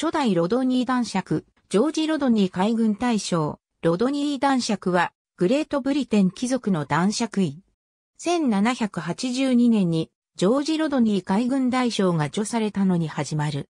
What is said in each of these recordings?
初代ロドニー男爵、ジョージ・ロドニー海軍大将、ロドニー男爵は、グレートブリテン貴族の男爵位。1782年に、ジョージ・ロドニー海軍大将が除されたのに始まる。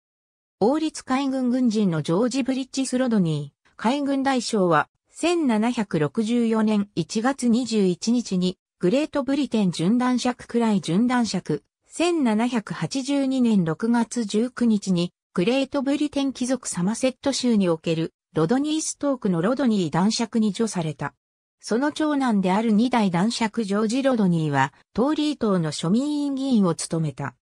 王立海軍軍人のジョージ・ブリッジス・ロドニー海軍大将は、1764年1月21日に、グレートブリテン準男爵くらい準男爵、1782年6月19日に、グレートブリテン貴族サマセット州におけるロドニーストークのロドニー男爵に除された。その長男である二代男爵ジョージ・ロドニーは、トーリー党の庶民院議員を務めた。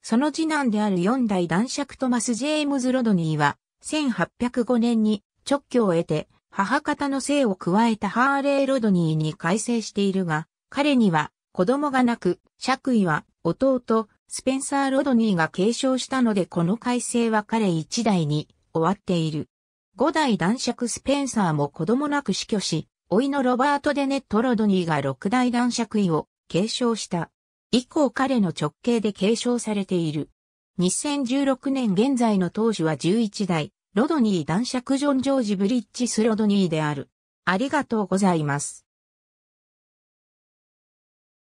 その次男である四代男爵トマス・ジェームズ・ロドニーは、1805年に直居を得て、母方の姓を加えたハーレー・ロドニーに改正しているが、彼には子供がなく、爵位は弟、スペンサー・ロドニーが継承したのでこの改正は彼一代に終わっている。五代男爵スペンサーも子供なく死去し、老いのロバート・デネット・ロドニーが六代男爵位を継承した。以降彼の直系で継承されている。2016年現在の当時は11代、ロドニー男爵ジョン・ジョージ・ブリッジス・ロドニーである。ありがとうございます。